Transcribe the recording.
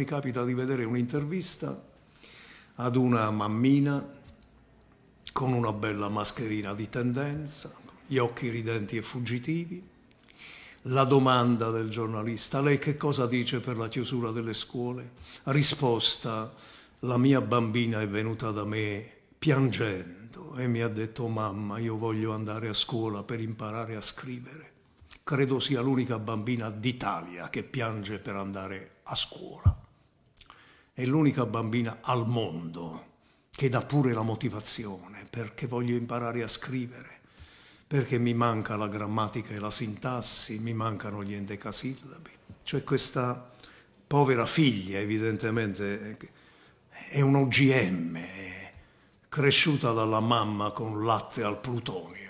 Mi capita di vedere un'intervista ad una mammina con una bella mascherina di tendenza, gli occhi ridenti e fuggitivi. La domanda del giornalista, lei che cosa dice per la chiusura delle scuole? Risposta, la mia bambina è venuta da me piangendo e mi ha detto mamma io voglio andare a scuola per imparare a scrivere. Credo sia l'unica bambina d'Italia che piange per andare a scuola è l'unica bambina al mondo che dà pure la motivazione perché voglio imparare a scrivere, perché mi manca la grammatica e la sintassi, mi mancano gli endecasillabi. Cioè questa povera figlia evidentemente è un OGM, cresciuta dalla mamma con latte al plutonio.